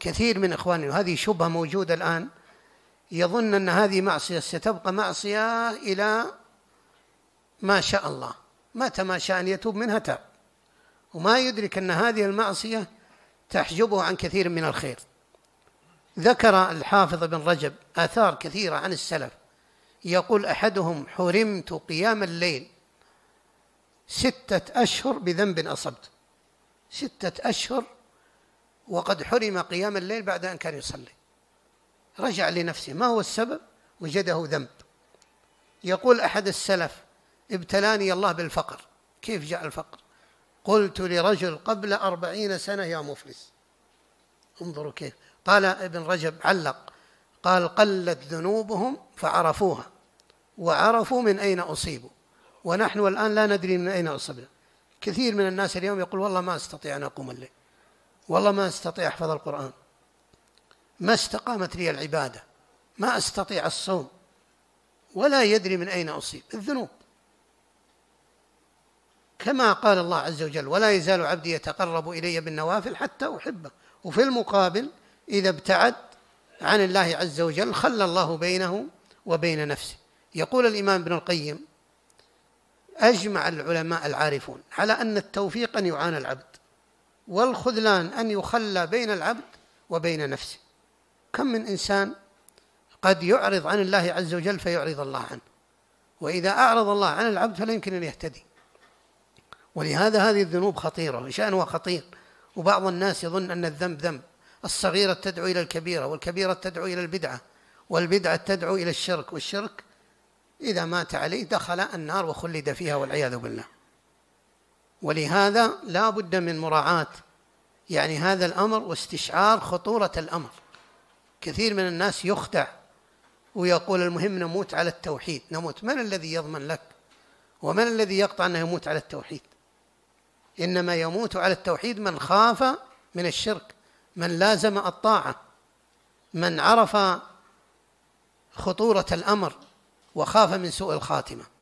كثير من إخواننا وهذه شبهة موجودة الآن يظن أن هذه معصية ستبقى معصية إلى ما شاء الله متى ما شاء أن يتوب منها تاب وما يدرك أن هذه المعصية تحجبه عن كثير من الخير ذكر الحافظ بن رجب آثار كثيرة عن السلف يقول أحدهم حرمت قيام الليل ستة أشهر بذنب أصبت ستة أشهر وقد حرم قيام الليل بعد أن كان يصلي رجع لنفسه ما هو السبب وجده ذنب يقول أحد السلف ابتلاني الله بالفقر كيف جاء الفقر قلت لرجل قبل أربعين سنة يا مفلس انظروا كيف قال ابن رجب علق قال قلت ذنوبهم فعرفوها وعرفوا من أين أصيبوا ونحن الآن لا ندري من أين أصبنا كثير من الناس اليوم يقول والله ما أستطيع أن أقوم الليل والله ما أستطيع أحفظ القرآن ما استقامت لي العبادة ما أستطيع الصوم ولا يدري من أين أصيب الذنوب كما قال الله عز وجل ولا يزال عبدي يتقرب إلي بالنوافل حتى أحبه وفي المقابل إذا ابتعد عن الله عز وجل خلى الله بينه وبين نفسه يقول الإمام ابن القيم أجمع العلماء العارفون على أن التوفيق أن يعانى العبد والخذلان أن يخلى بين العبد وبين نفسه كم من إنسان قد يعرض عن الله عز وجل فيعرض الله عنه وإذا أعرض الله عن العبد فلا يمكن أن يهتدي ولهذا هذه الذنوب خطيرة شأنها خطير وبعض الناس يظن أن الذنب ذنب الصغيرة تدعو إلى الكبيرة والكبيرة تدعو إلى البدعة والبدعة تدعو إلى الشرك والشرك إذا مات عليه دخل النار وخلد فيها والعياذ بالله ولهذا لا بد من مراعاة يعني هذا الأمر واستشعار خطورة الأمر كثير من الناس يخدع ويقول المهم نموت على التوحيد نموت من الذي يضمن لك ومن الذي يقطع أنه يموت على التوحيد إنما يموت على التوحيد من خاف من الشرك من لازم الطاعة من عرف خطورة الأمر وخاف من سوء الخاتمة